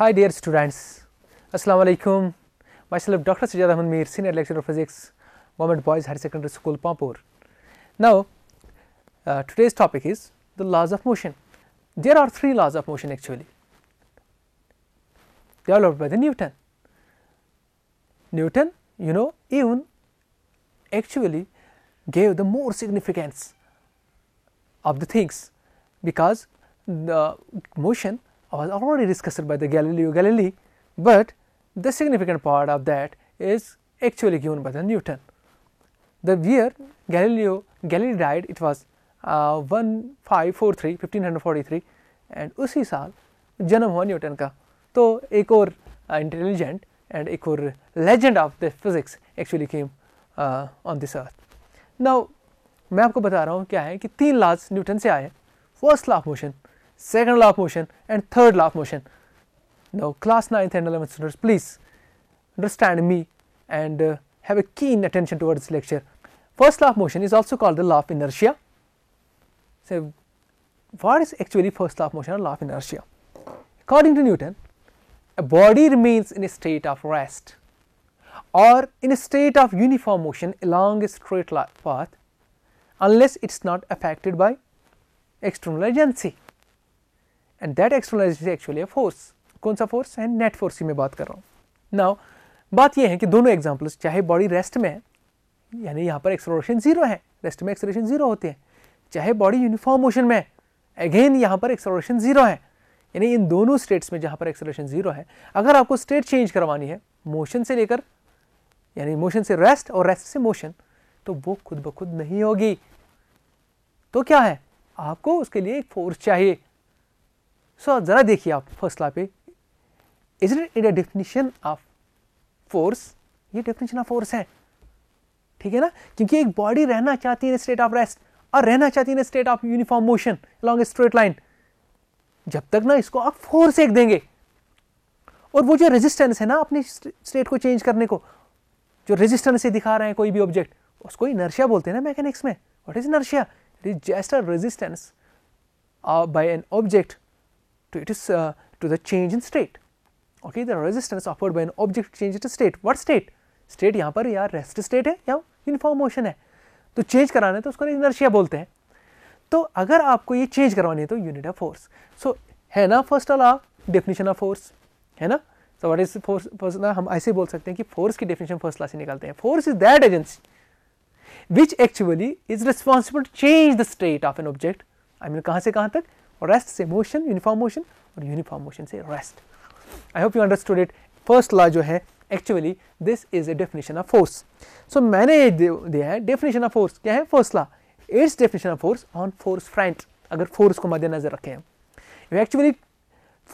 Hi dear students, Assalamu alaikum. Myself Dr. Sujad Ahmad Mir, Senior Lecturer of Physics, Mohammed Boys High Secondary School, Pampur. Now, uh, today's topic is the laws of motion. There are three laws of motion actually, developed by the Newton. Newton, you know, even actually gave the more significance of the things because the motion was already discussed by the Galileo Galilei, but the significant part of that is actually given by the Newton. The year Galileo Galilei died, it was uh, 1543, 1543 and उसी साल जन्म हुआ Newton का तो एक और intelligent and एक और legend of the physics actually came on this earth now मैं आपको बता रहा हूँ क्या है कि तीन लाज न्यूटन से आए हैं first law of motion second law of motion and third law of motion. Now class 9th and 11th students please understand me and uh, have a keen attention towards this lecture. First law of motion is also called the law of inertia. So what is actually first law of motion or law of inertia? According to Newton a body remains in a state of rest or in a state of uniform motion along a straight path unless it is not affected by external agency. And that externalize actually force कौन सा force है net force की मैं बात कर रहा हूँ now बात यह है कि दोनों एग्जाम्पल्स चाहे बॉडी रेस्ट में है यानी यहाँ पर एक्सलोरेशन जीरो है रेस्ट में एक्सलोरेशन जीरो होते हैं चाहे बॉडी यूनिफॉर्म मोशन में है अगेन यहाँ पर एक्सलोरेशन जीरो है यानी इन दोनों स्टेट्स में जहाँ पर एक्सलोरेशन जीरो है अगर आपको स्टेट चेंज करवानी है मोशन से लेकर यानी मोशन से रेस्ट और रेस्ट से मोशन तो वो खुद ब खुद नहीं होगी तो क्या है आपको उसके लिए एक फोर्स चाहिए सो ज़रा देखिए आप फर्स्ट ला पे is it in definition of force ये डेफिनेशन ऑफ फोर्स है ठीक है ना क्योंकि एक बॉडी रहना चाहती है स्टेट ऑफ रेस्ट और रहना चाहती है state of uniform motion along straight line जब तक ना इसको आप फोर्स एक देंगे और वो जो रेजिस्टेंस है ना अपने स्टेट को चेंज करने को जो रेजिस्टेंस से दिखा रहे हैं कोई भी ऑब्जेक्ट उसको इनर्शिया बोलते हैं ना मैकेनिक्स में what is inertia it is just a resistance by an object to it is uh, to the change in state okay the resistance offered by an object change to state what state state यहाँ पर यार rest state है या uniform motion है तो change कराना है तो उसको इनर्शिया बोलते हैं तो अगर आपको ये चेंज करवानी है तो यूनिट ऑफ फोर्स सो है ना फर्स्ट ऑल आप डेफिनेशन ऑफ फोर्स है ना so what is force force ना हम ऐसे बोल सकते हैं कि फोर्स की डेफिनेशन फर्स्ट क्लास से निकालते हैं force is that agency which actually is responsible to change the state of an object I mean कहाँ से कहाँ तक रेस्ट से मोशन यूनिफॉर्म मोशन और यूनिफॉर्म मोशन से rest I hope you understood it first law जो है actually this is a definition of force so मैंने दिया है डेफिनेशन ऑफ फोर्स क्या है first law it's definition of force on force front अगर फोर्स को मद्देनजर रखें you actually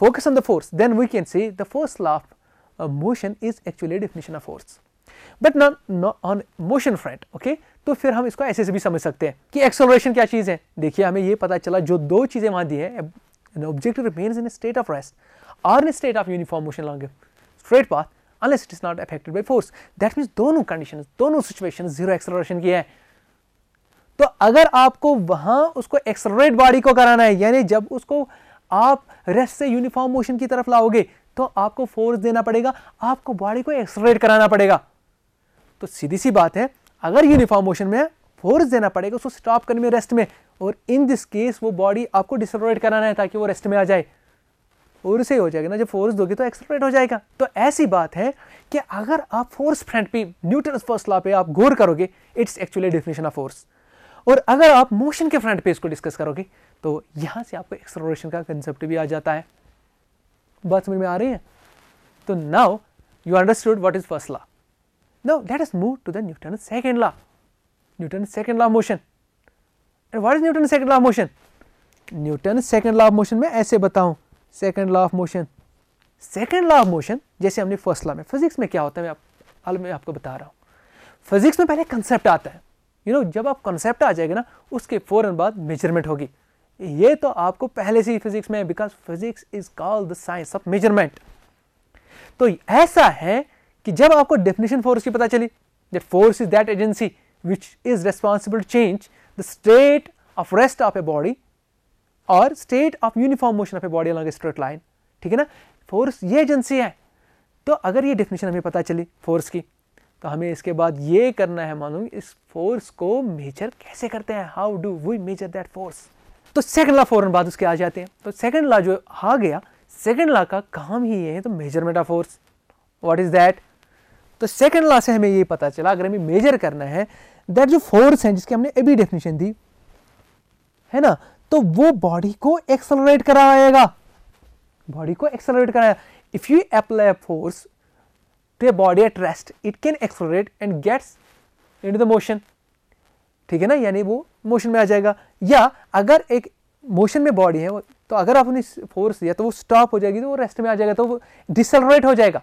focus on the force then we can say the first law of uh, motion is actually a definition but non on motion front okay तो फिर हम इसको ऐसे से भी समझ सकते हैं कि एक्सलोरेशन क्या चीज़ है देखिए हमें ये पता चला जो दो चीज़ें वहाँ दी है object remains in state of rest और in state of uniform motion long straight path unless it is not affected by force that means दोनों कंडीशन दोनों सिचुएशन जीरो एक्सलोरेशन की है तो अगर आपको वहां उसको एक्सलोरेट बॉडी को कराना है यानी जब उसको आप रेस्ट से यूनिफॉर्म मोशन की तरफ लाओगे तो आपको फोर्स देना पड़ेगा आपको बॉडी को एक्सलोरेट कराना पड़ेगा तो सीधी सी बात है अगर यूनिफॉर्म मोशन में फोर्स देना पड़ेगा उसको स्टॉप करने में रेस्ट में और इन दिस केस वो बॉडी आपको डिसलोरेट कराना है ताकि वो रेस्ट में आ जाए और उसे हो जाएगा ना जब फोर्स दोगे तो एक्सप्रेट हो जाएगा तो ऐसी बात है कि अगर आप फोर्स फ्रंट पे न्यूटन फर्स्ट लॉ पे आप गौर करोगे it's actually definition of force और अगर आप मोशन के फ्रंट पे इसको डिस्कस करोगे तो यहां से आपको एक्सप्रोरेशन का कंसेप्ट भी आ जाता है बात समझ में आ रही है तो now you understood what is first law Now, let us move to the Newton's second law, Newton's second law of motion. And what is Newton's second law of motion? Newton second law of motion में ऐसे बताऊं second law of motion second law of motion जैसे हमने first law में physics में क्या होता है मैं आप हाल में आपको बता रहा हूँ फिजिक्स में पहले कंसेप्ट आता है यू you नो know, जब आप कंसेप्ट आ जाएगा ना उसके फ़ौरन बाद मेजरमेंट होगी ये तो आपको पहले से ही फिजिक्स में है because physics is called the science of measurement तो ऐसा है कि जब आपको डेफिनेशन फोर्स की पता चली that force is that agency which is responsible to change the state of rest of a body और state of uniform motion of a body along straight line ठीक है ना फोर्स ये एजेंसी है तो अगर ये डेफिनेशन हमें पता चली फोर्स की तो हमें इसके बाद ये करना है मालूम इस फोर्स को मेजर कैसे करते हैं how do we measure that force तो सेकंड लॉ फ़ौरन बाद उसके आ जाते हैं तो सेकंड लॉ जो आ गया सेकंड लॉ का काम ही ये है तो measurement of force what is that तो सेकेंड लॉ से हमें ये पता चला अगर हमें मेजर करना है दैट जो फोर्स है जिसकी हमने अभी डेफिनेशन दी है ना तो वो बॉडी को एक्सलोरेट कराएगा बॉडी को एक्सलरेट कराएगा if you apply force to a body at rest it can accelerate and gets in the motion ठीक है ना यानी वो मोशन में आ जाएगा या अगर एक मोशन में बॉडी है तो अगर आपने फोर्स दिया तो वो स्टॉप हो जाएगी तो वो रेस्ट में आ जाएगा तो वो डिसलरेट हो जाएगा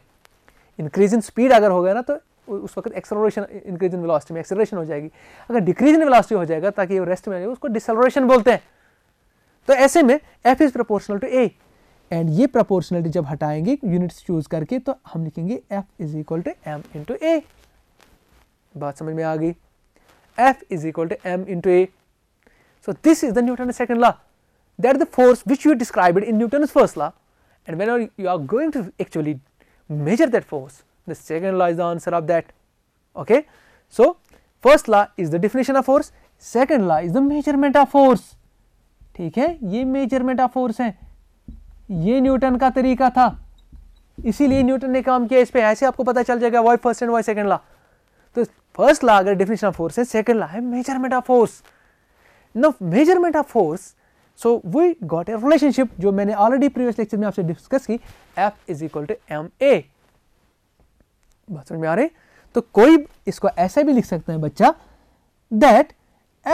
इंक्रीज इन स्पीड अगर हो गया ना तो उस वक्त एक्सेलरेशन इंक्रीज इन वेलोसिटी में एक्सेलरेशन हो जाएगी अगर डिक्रीज इन वेलोसिटी हो जाएगा ताकि वो रेस्ट में आ उसको डिसलरेशन बोलते हैं तो ऐसे में F is proportional to A and ये प्रोपोर्शनलिटी जब हटाएंगे यूनिट्स चूज करके तो हम लिखेंगे F is equal to M into A बात समझ में आ गई F is equal to M into A so this is the Newton second law that the force which you describe in Newton first law and when are you are going to actually measure that force the second law is the answer of that okay so first law is the definition of force second law is the measurement of force ठीक है ये measurement of force है ये Newton का तरीका था इसीलिए Newton ने काम किया इस पर ऐसे आपको पता चल जाएगा why first and why second law. तो first law अगर definition of force है second law है measurement of force. No measurement of force so we got a relationship जो मैंने ऑलरेडी प्रीवियस लेक्चर में आपसे डिस्कस की F is equal to M A बात समझ में आ रहे तो कोई इसको ऐसे भी लिख सकता है बच्चा that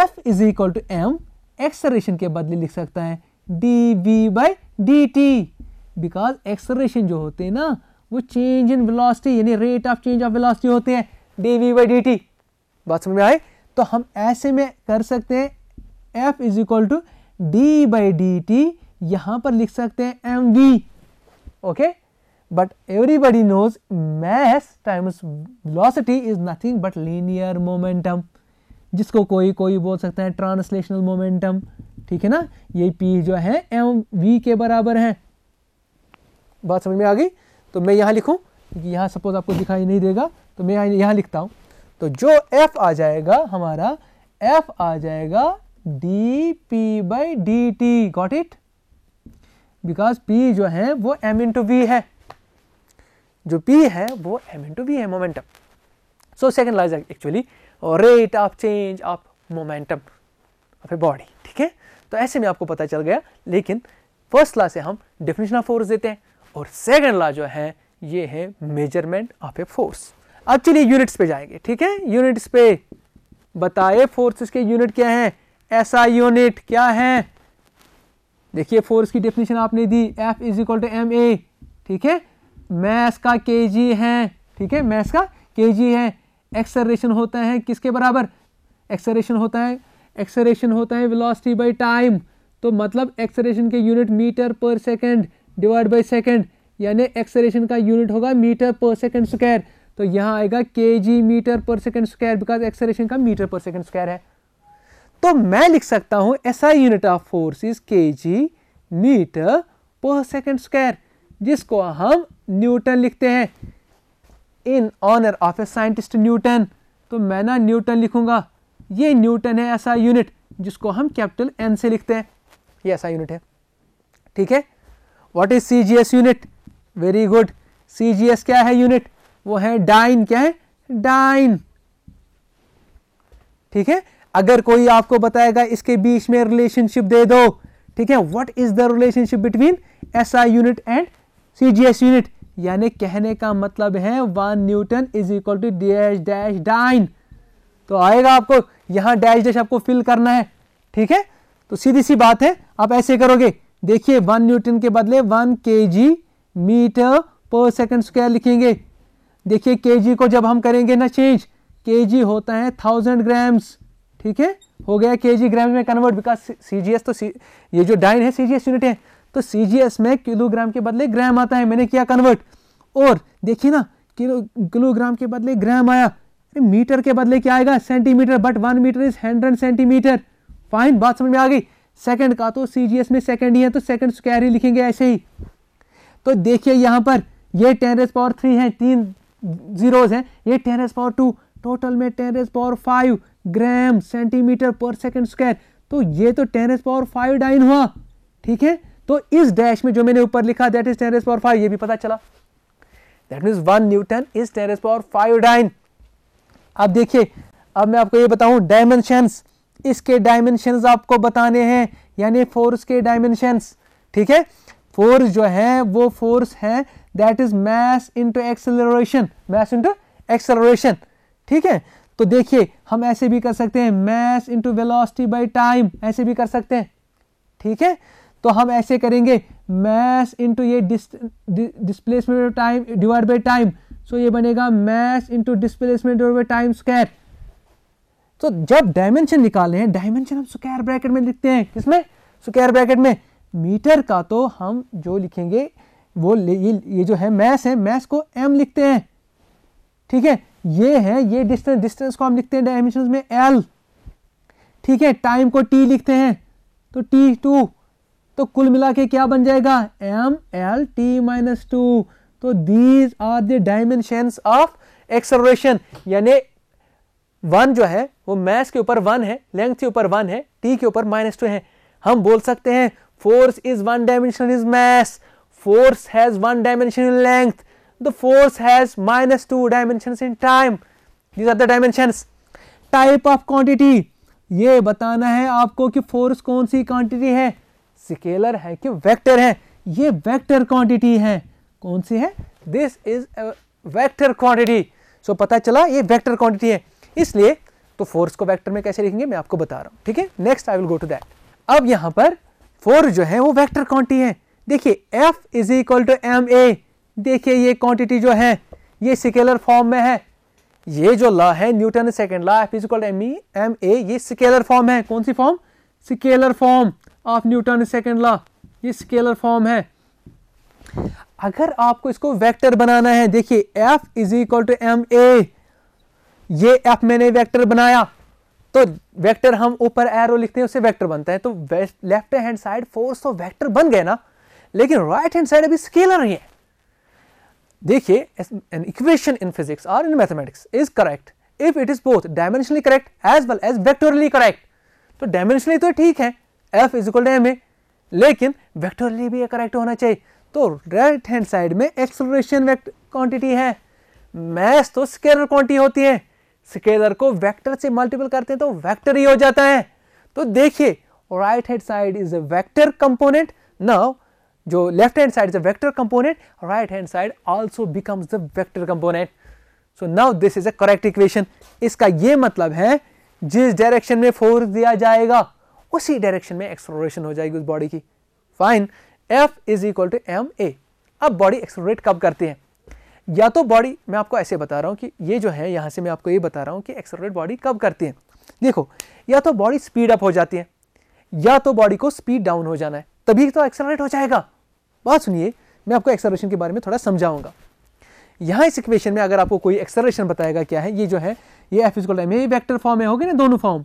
F is equal to M acceleration के बदले लिख सकता है D V by D T because acceleration जो होते हैं ना वो चेंज इन वेलोसिटी यानी rate of change of velocity होते हैं D V by D T बात समझ में आए तो हम ऐसे में कर सकते हैं F is equal to D by D T यहां पर लिख सकते हैं M V okay but everybody knows mass times velocity is nothing but linear momentum जिसको कोई कोई बोल सकता है ट्रांसलेशनल मोमेंटम ठीक है ना ये पी जो है एम वी के बराबर है बात समझ में आ गई तो मैं यहां लिखू क्योंकि यहाँ सपोज आपको दिखाई नहीं देगा तो मैं यहाँ लिखता हूँ तो जो एफ आ जाएगा हमारा एफ आ जाएगा dp by dt got it because p जो है वो m into v है जो p है वो m into v है momentum so second law is actually rate of change of momentum of a body ठीक है तो ऐसे में आपको पता चल गया लेकिन फर्स्ट लॉ से हम डेफिनेशन ऑफ फोर्स देते हैं और सेकंड लॉ जो है ये है मेजरमेंट ऑफ ए फोर्स अब चलिए यूनिट्स पे जाएंगे ठीक है यूनिट्स पे बताए फोर्सेस के यूनिट क्या हैं ऐसा यूनिट क्या है देखिए फोर्स की डेफिनेशन आपने दी F is equal to M A ठीक है मैस का के जी है ठीक है मैस का के जी है एक्सरेशन होता है किसके बराबर एक्सरेशन होता है एक्सरेशन होता है वेलोसिटी बाय टाइम तो मतलब एक्सरेशन के यूनिट मीटर पर सेकंड डिवाइड बाय सेकंड यानी एक्सरेशन का यूनिट होगा मीटर पर सेकंड स्क्वायर तो यहाँ आएगा के जी मीटर पर सेकंड स्क्वायर बिकॉज एक्सरेशन का मीटर पर सेकंड स्क्वायर है तो मैं लिख सकता हूं S I unit of is K G metre पर सेकेंड स्क्वायर जिसको हम न्यूटन लिखते हैं in honour of a scientist Newton तो मैं ना न्यूटन लिखूंगा ये न्यूटन है ऐसा यूनिट जिसको हम कैपिटल एन से लिखते हैं ये ऐसा यूनिट है ठीक है what is C G S unit very good C G S क्या है यूनिट वो है डाइन क्या है डाइन ठीक है अगर कोई आपको बताएगा इसके बीच में रिलेशनशिप दे दो ठीक है what is the relationship between S I unit and C G S unit यानी कहने का मतलब है one newton is equal to dash dash dyne तो आएगा आपको यहां डैश डैश आपको फिल करना है ठीक है तो सीधी सी बात है आप ऐसे करोगे देखिए वन न्यूटन के बदले वन के जी मीटर पर सेकेंड स्क्वायर लिखेंगे देखिए के जी को जब हम करेंगे ना चेंज के जी होता है थाउजेंड ग्राम्स ठीक है हो गया के जी ग्राम में convert because C G S तो सी ये जो डाइन है सी जी एस यूनिट है तो सी जी एस में किलोग्राम के बदले ग्राम आता है मैंने किया कन्वर्ट और देखिए ना किलो किलोग्राम के बदले ग्राम आया अरे मीटर के बदले क्या आएगा centimetre but one metre is hundred centimetre fine बात समझ में आ गई सेकंड का तो सी जी एस में सेकंड ही है तो सेकंड स्क्वायर ही लिखेंगे ऐसे ही तो देखिए यहाँ पर ये टेन रेस पावर थ्री है तीन जीरोज हैं ये ten raise power two total में ten raise power five gram centimetre per second square तो ये तो टेनिस पावर फाइव डाइन हुआ ठीक है तो इस डैश में जो मैंने ऊपर लिखा that is ten raise power five ये भी पता चला that mean one newton is ten raise power five dyne अब देखिए अब मैं आपको ये बताऊं डायमेंशन इसके डायमेंशन आपको बताने हैं यानी फोर्स के डायमेंशन ठीक है फोर्स जो है वो फोर्स है that is mass into acceleration mass into acceleration ठीक है तो देखिए हम ऐसे भी कर सकते हैं mass into velocity by time ऐसे भी कर सकते हैं ठीक है तो हम ऐसे करेंगे मैस इंटू ये displacement time divide by time so ये बनेगा mass into displacement divide by time square तो जब डायमेंशन निकाले हैं डायमेंशन हम स्क्वायर ब्रैकेट में लिखते हैं किसमें स्क्वायर ब्रैकेट में मीटर का तो हम जो लिखेंगे वो ये ये जो है मैस है मैस को एम लिखते हैं ठीक है ये है ये डिस्टेंस डिस्टेंस को हम लिखते हैं डायमेंशन में एल ठीक है टाइम को टी लिखते हैं तो टी टू तो कुल मिला के क्या बन जाएगा M L T minus two तो these are the dimension of acceleration यानी वन जो है वो मैस के ऊपर वन है लेंथ के ऊपर वन है टी के ऊपर माइनस टू है हम बोल सकते हैं force is one dimension is mass force has one dimension in length the force has minus two dimensions in time these are the dimensions type of quantity ये बताना है आपको कि फोर्स कौन सी क्वांटिटी है स्केलर है कि वेक्टर है ये वेक्टर क्वांटिटी है कौन सी है this is vector quantity so पता चला ये वेक्टर क्वांटिटी है इसलिए तो फोर्स को वेक्टर में कैसे लिखेंगे मैं आपको बता रहा हूँ ठीक है next I will go to that अब यहाँ पर फोर्स जो है वो वैक्टर क्वांटिटी है देखिए F is equal to M A देखिए ये क्वांटिटी जो है ये सिकेलर फॉर्म में है ये जो लॉ है newton second law F is equal M E M A ये स्केलर फॉर्म है कौन सी form scalar form of newton second law ये स्केलर फॉर्म है अगर आपको इसको वेक्टर बनाना है देखिए F is equal to M A ये एफ मैंने वेक्टर बनाया तो वेक्टर हम ऊपर एरो लिखते हैं उससे वेक्टर बनता है तो लेफ्ट हैंड साइड फोर्स तो वेक्टर बन गए ना लेकिन राइट हैंड साइड अभी स्केलर ही है देखिए an equation in physics or in mathematics is correct if it is both dimensionally correct as well as vectorly correct तो डायमेंशनली तो ठीक है F is equal to M A लेकिन vectorly भी करेक्ट होना चाहिए तो राइट हैंड साइड में एक्सलोरेशन क्वांटिटी है मैस तो स्केलर क्वांटिटी होती है स्केलर को वेक्टर से मल्टीपल करते हैं तो वेक्टर ही हो जाता है तो देखिए right hand side is a vector component now जो left hand side is a vector component right hand side also becomes the vector component so now this is a correct equation इसका ये मतलब है जिस डायरेक्शन में force दिया जाएगा उसी डायरेक्शन में एक्सप्लोरेशन हो जाएगी उस बॉडी की fine F is equal to M A अब बॉडी एक्सप्लोरेट कब करती है या तो बॉडी मैं आपको ऐसे बता रहा हूँ कि ये जो है यहाँ से मैं आपको ये बता रहा हूँ कि एक्सप्लोरेट बॉडी कब करती है देखो या तो बॉडी स्पीड अप हो जाती है या तो बॉडी को स्पीड डाउन हो जाना है तभी तो एक्सलोरेट हो जाएगा बात सुनिए मैं आपको एक्सेलरेशन के बारे में थोड़ा समझाऊंगा यहाँ इस इक्वेशन में अगर आपको कोई एक्सेलरेशन बताएगा क्या है ये जो है ये F called M A vector form में होगी ना दोनों फॉर्म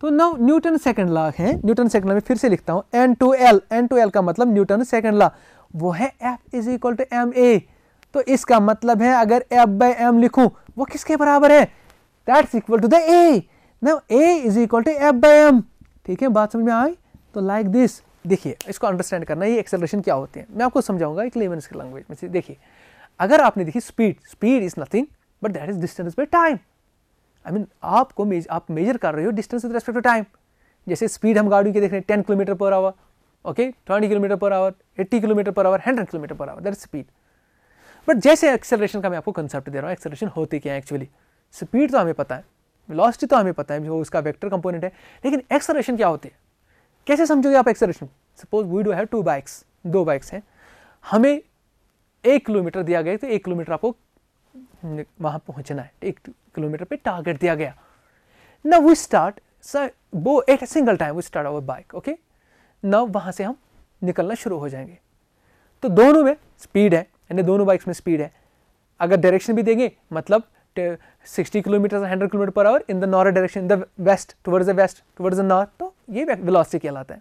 तो नौ न्यूटन सेकंड लॉ है न्यूटन सेकंड लॉ में फिर से लिखता हूँ N two L N two L का मतलब न्यूटन सेकंड लॉ वो है F is equal to M A तो इसका मतलब है अगर एफ बाई एम लिखूँ वो किसके बराबर है that's equal to the A now A is equal to F by M ठीक है बात समझ में आई तो लाइक दिस देखिए इसको अंडरस्टैंड करना ये एक्सेलरेशन क्या होते हैं मैं आपको समझाऊंगा एक लेमन्स की लैंग्वेज में से देखिए अगर आपने देखी speed speed is nothing but that is distance by time I mean आपको मेज, आप मेजर कर रहे हो distance with respect to time जैसे स्पीड हम गाड़ी के देख रहे हैं ten kilometre per hour okay twenty kilometre per hour eighty kilometre per hour hundred kilometre per hour that is speed but जैसे एक्सेलरेशन का मैं आपको कंसेप्ट दे रहा हूँ एक्सेलरेशन होती क्या है एक्चुअली स्पीड तो हमें पता है वेलोसिटी तो हमें पता है जो उसका वेक्टर कंपोनेंट है लेकिन एक्सेलरेशन क्या होती है कैसे समझोगे आप acceleration suppose we do have two bikes दो बाइक्स हैं हमें एक किलोमीटर दिया गया तो एक किलोमीटर आपको वहाँ पहुँचना है एक किलोमीटर पे टारगेट दिया गया ना वी स्टार्ट वो at single time we start our bike okay ना वहाँ से हम निकलना शुरू हो जाएंगे तो दोनों में स्पीड है यानी दोनों बाइक्स में स्पीड है अगर डायरेक्शन भी देंगे मतलब 60 kilometre hundred kilometre per hour in the north direction the west towards the west towards the north तो ये वेलोसिटी कहलाता है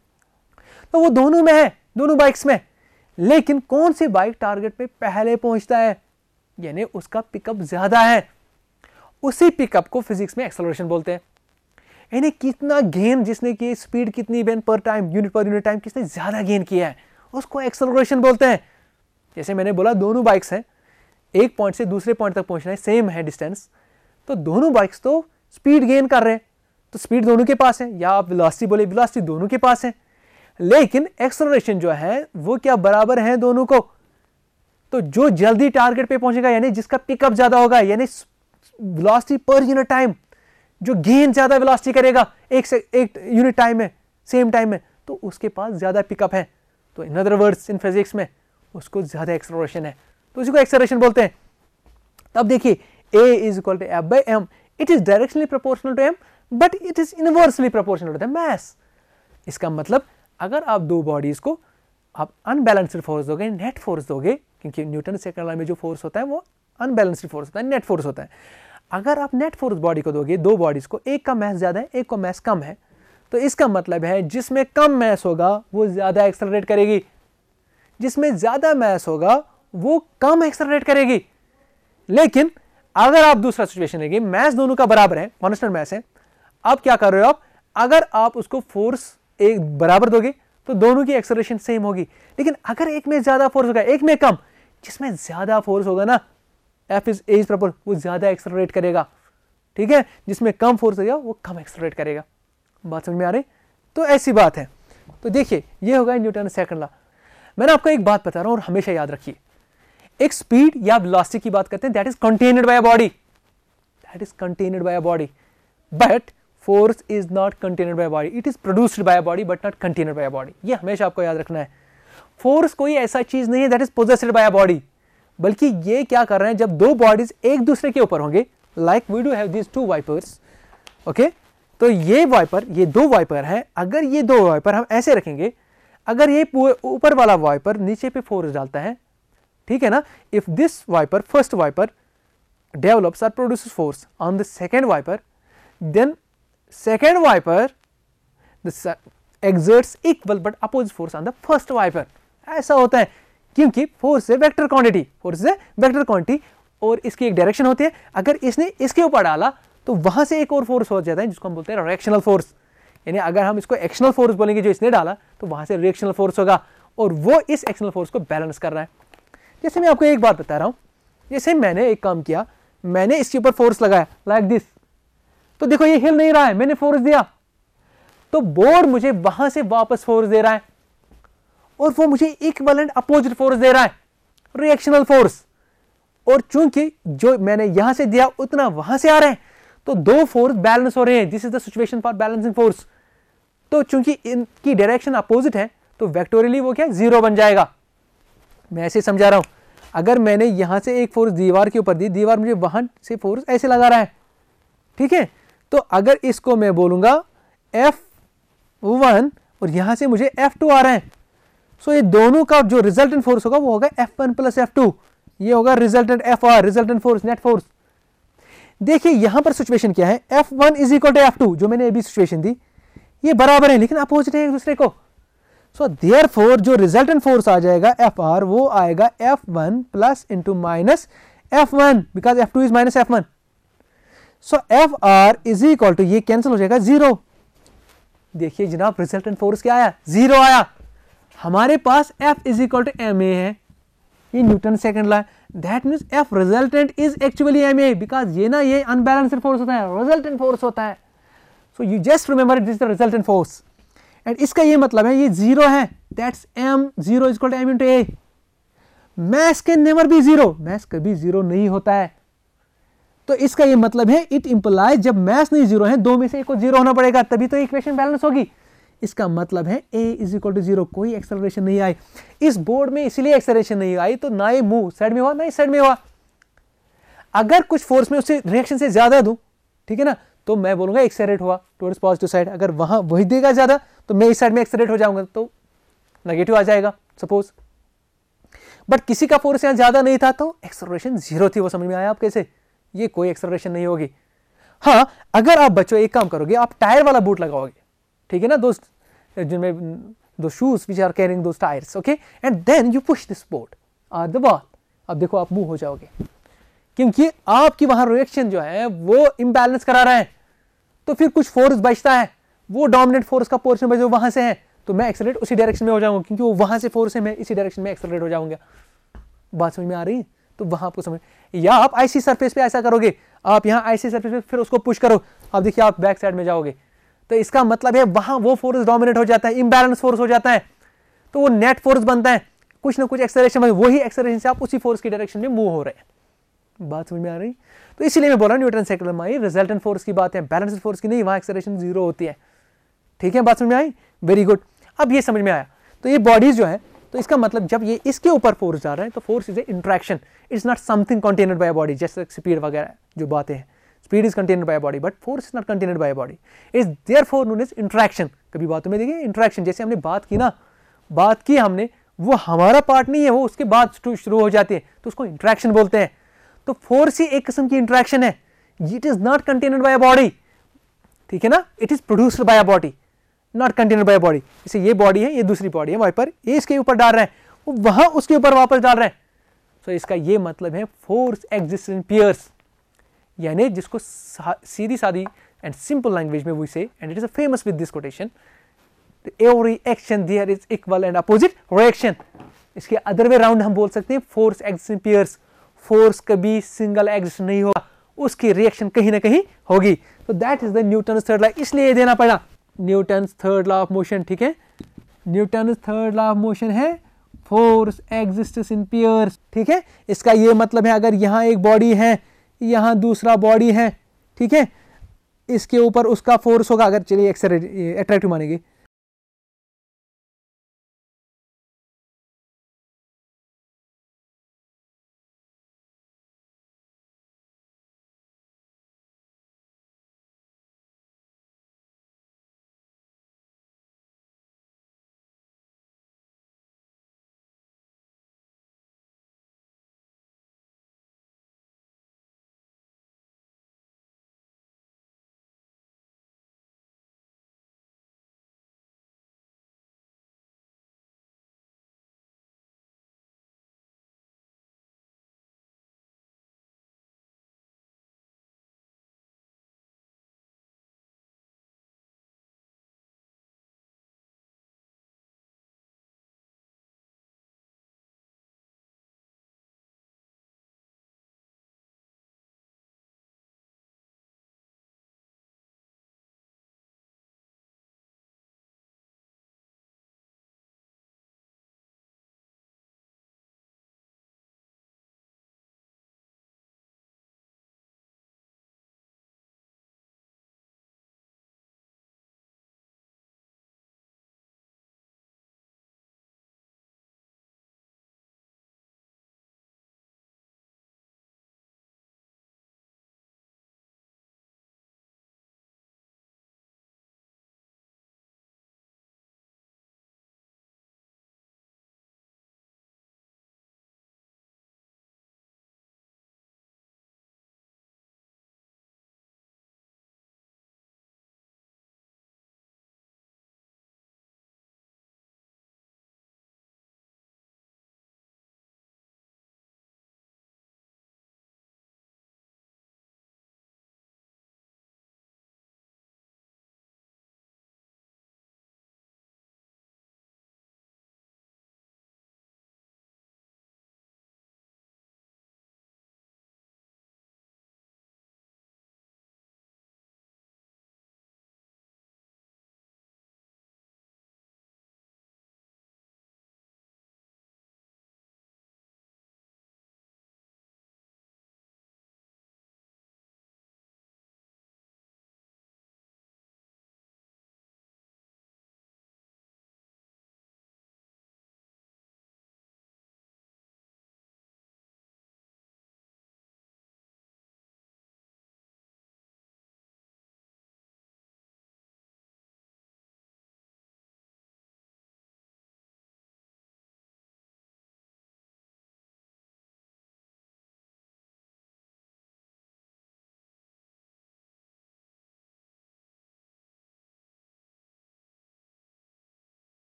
तो वो दोनों में है दोनों बाइक्स में लेकिन कौन सी बाइक टारगेट पे पहले पहुंचता है यानी उसका पिकअप ज़्यादा है उसी पिकअप को फिजिक्स में एक्सेलरेशन बोलते हैं यानी कितना गेन जिसने की स्पीड कितनी बेन per time unit per unit time किसने ज़्यादा गेन किया है उसको एक्सेलरेशन बोलते हैं जैसे मैंने बोला दोनों बाइक्स हैं एक पॉइंट से दूसरे पॉइंट तक पहुंचना है सेम है डिस्टेंस तो दोनों बाइक्स तो स्पीड गेन कर रहे हैं तो स्पीड दोनों के पास है या आप विलासिटी बोले विलासिटी दोनों के पास है लेकिन एक्सलोरेशन जो है वो क्या बराबर है दोनों को तो जो जल्दी टारगेट पे पहुंचेगा यानी जिसका पिकअप ज़्यादा होगा यानी वेलोसिटी पर यूनिट टाइम जो गेन ज़्यादा वेलोसिटी करेगा एक से एक यूनिट टाइम में सेम टाइम में तो उसके पास ज़्यादा पिकअप है तो in other words in physics में उसको ज़्यादा एक्सलोरेशन है तो उसी को एक्सेलरेशन बोलते हैं तब देखिए A is equal to F by M it is directionally proportional to M but it is inversely proportional to the mass इसका मतलब अगर आप दो बॉडीज को आप अनबैलेंस्ड फोर्स दोगे नेट फोर्स दोगे क्योंकि न्यूटन से कला में जो फोर्स होता है वो अनबैलेंसड फोर्स होता है नेट फोर्स होता है अगर आप नेट फोर्स बॉडी को दोगे दो बॉडीज को एक का मैस ज़्यादा है एक को मैस कम है तो इसका मतलब है जिसमें कम मैस होगा वो ज़्यादा एक्सेलरेट करेगी जिसमें ज़्यादा मैस होगा वो कम एक्सलरेट करेगी लेकिन अगर आप दूसरा सिचुएशन लेंगे मैथ दोनों का बराबर है कॉन्स्टेंट मैथ है आप क्या कर रहे हो आप अगर आप उसको फोर्स एक बराबर दोगे तो दोनों की एक्सलेशन सेम होगी लेकिन अगर एक में ज़्यादा फोर्स होगा एक में कम जिसमें ज़्यादा फोर्स होगा ना एफ इज एज प्रॉपर वो ज़्यादा एक्सलरेट करेगा ठीक है जिसमें कम फोर्स होगा वो कम एक्सलरेट करेगा बात समझ में आ रही तो ऐसी बात है तो देखिए ये होगा न्यूटन सेकंड ला मैंने आपको एक बात बता रहा हूँ और हमेशा याद रखिए एक स्पीड या वेलोसिटी की बात करते हैं that is contained by a body that is contained by a body but force is not contained by body it is produced by body but not contained by body ये हमेशा आपको याद रखना है फोर्स कोई ऐसा चीज नहीं है that is possessed by a body बल्कि ये क्या कर रहे हैं जब दो बॉडीज एक दूसरे के ऊपर होंगे like we do have these two wipers okay तो ये वाइपर ये दो वाइपर हैं अगर ये दो वाइपर हम ऐसे रखेंगे अगर ये ऊपर वाला वाइपर नीचे पे फोर्स डालता है ठीक है ना if this wiper first wiper develops or produce force on the second wiper then second wiper the exerts equal but opposite force on the first wiper ऐसा होता है क्योंकि फोर्स है वेक्टर क्वांटिटी फोर्स है वेक्टर क्वांटिटी और इसकी एक direction होती है अगर इसने इसके ऊपर डाला तो वहां से एक और फोर्स हो जाता है जिसको हम बोलते हैं रिएक्शनल फोर्स यानी अगर हम इसको एक्शनल फोर्स बोलेंगे जो इसने डाला तो वहां से रिएक्शनल फोर्स होगा और वो इस एक्शनल फोर्स को बैलेंस कर रहा है जैसे मैं आपको एक बात बता रहा हूँ जैसे मैंने एक काम किया मैंने इसके ऊपर फोर्स लगाया लाइक दिस तो देखो ये हिल नहीं रहा है मैंने फोर्स दिया तो बोर्ड मुझे वहां से वापस फोर्स दे रहा है और वो मुझे इक्वलेंट अपोजिट फोर्स दे रहा है रिएक्शनल फोर्स और चूंकि जो मैंने यहां से दिया उतना वहां से आ रहा है तो दो फोर्स बैलेंस हो रहे हैं this is the situation for balancing force तो चूंकि इनकी डायरेक्शन अपोजिट है तो वेक्टोरियली वो क्या जीरो बन जाएगा मैं ऐसे समझा रहा हूँ अगर मैंने यहाँ से एक फोर्स दीवार के ऊपर दी दीवार मुझे वहाँ से फोर्स ऐसे लगा रहा है ठीक है तो अगर इसको मैं बोलूँगा एफ वन और यहाँ से मुझे एफ टू आ रहा है सो ये दोनों का जो रिजल्टेंट फोर्स होगा वो होगा F one plus F two ये होगा resultant F R resultant force net force देखिए यहाँ पर सिचुएशन क्या है F one is equal to F two जो मैंने अभी सिचुएशन दी ये बराबर है लेकिन अपोजिट है एक दूसरे को सो देयर फोर जो रिजल्टेंट फोर्स आ जाएगा एफ आर वो आएगा F one plus into minus F one because F two is minus F one so F R is equal to ये कैंसिल हो जाएगा जीरो देखिए जनाब रिजल्टेंट फोर्स क्या आया जीरो आया हमारे पास F is equal to M A है ये newton second law that means F resultant is actually M A because ये ना ये अनबैलेंसड फोर्स होता है रिजल्टेंट फोर्स होता है so you just remember it is the resultant force and इसका ये मतलब है ये जीरो है that's M zero is M into A mass can never be zero mass कभी जीरो नहीं होता है तो इसका ये मतलब है इट इंप्लाइज जब मैथ्स नहीं जीरो है दो में से एक को जीरो होना पड़ेगा तभी तो इक्वेशन बैलेंस होगी इसका मतलब है A is equal to zero कोई एक्सेलरेशन नहीं आई इस बोर्ड में इसलिए एक्सेलरेशन नहीं आई तो ना ही मूव साइड में हुआ ना ही साइड में हुआ अगर कुछ फोर्स में उसे रिएक्शन से ज्यादा दूं ठीक है ना तो मैं बोलूंगा एक्सेलरेट हुआ टूवर्ड्स पॉजिटिव साइड अगर वहां वही देगा ज्यादा तो मैं इस साइड में एक्सलेट हो जाऊंगा तो नेगेटिव आ जाएगा सपोज बट किसी का फोर्स यहां ज़्यादा नहीं था तो एक्सलरेशन जीरो थी वो समझ में आया आप कैसे ये कोई एक्सलरेशन नहीं होगी हाँ अगर आप बच्चों एक काम करोगे आप टायर वाला बूट लगाओगे ठीक है ना दोस्त जिनमें दो शूज विच आर कैरिंग दो tyres okay and then you push this boat or the ball अब देखो आप मूव हो जाओगे क्योंकि आपकी वहां रिएक्शन जो है वो इम्बैलेंस करा रहे हैं तो फिर कुछ फोर्स बचता है वो डोमिनेंट फोर्स का पोर्शन भाई वहां से है तो मैं एक्सेलरेट उसी डायरेक्शन में हो जाऊंगा क्योंकि वो वहां से फोर्स है मैं इसी डायरेक्शन में एक्सेलरेट हो जाऊंगा बात समझ में आ रही है तो वहां आपको समझ या आप आईसी सरफेस पे ऐसा करोगे आप यहां आईसी सरफेस पे फिर उसको पुश करो आप देखिए आप बैक साइड में जाओगे तो इसका मतलब है वहां वो फोर्स डोमिनेट हो जाता है इम्बैलेंस फोर्स हो जाता है तो वो नेट फोर्स बनता है कुछ ना कुछ एक्सेलरेशन में वही एक्सेलरेशन से आप उसी फोर्स की डायरेक्शन में मूव हो रहे हैं बात समझ में आ रही तो इसलिए मैं बोल रहा हूँ न्यूटन साइकिल में रिजल्टेंट फोर्स की बात है बैलेंस फोर्स की नहीं वहां एक्सेलरेशन जीरो होती है ठीक है बात समझ में आई वेरी गुड अब ये समझ में आया तो ये बॉडीज जो है तो इसका मतलब जब ये इसके ऊपर फोर्स जा रहा है तो force is a interaction it's not something contained by body जैसे स्पीड वगैरह जो बातें हैं speed is contained by body but force is not contained by body is therefore known is interaction कभी बातों में देखिए इंट्रैक्शन जैसे हमने बात की ना बात की हमने वो हमारा पार्ट नहीं है वो उसके बाद शुरू हो जाते हैं तो उसको इंट्रैक्शन बोलते हैं तो फोर्स ही एक किस्म की इंट्रैक्शन है it is not contained by a body ठीक है ना it is produced by a body not container by body इसे ये बॉडी है ये दूसरी बॉडी है वाइपर ये इसके ऊपर डाल रहे हैं वो वहां उसके ऊपर वापस डाल रहे हैं सो तो so, इसका ये मतलब है फोर्स इन पियर्स यानी जिसको सीधी सादी एंड सिंपल लैंग्वेज में वही से and it is a famous with this quotation every action there is equal and opposite reaction इसके अदर वे राउंड हम बोल सकते हैं फोर्स इन पियर्स फोर्स कभी सिंगल एग्जिस्ट नहीं होगा उसकी रिएक्शन कहीं ना कहीं होगी तो that is the newton third law इसलिए देना पड़ा newton third law of motion ठीक है newton third law of motion है फोर्स एग्जिस्ट इन पियर्स ठीक है इसका ये मतलब है अगर यहाँ एक बॉडी है यहाँ दूसरा बॉडी है ठीक है इसके ऊपर उसका फोर्स होगा अगर चलिए एक्सरे अट्रैक्टिव मानेंगे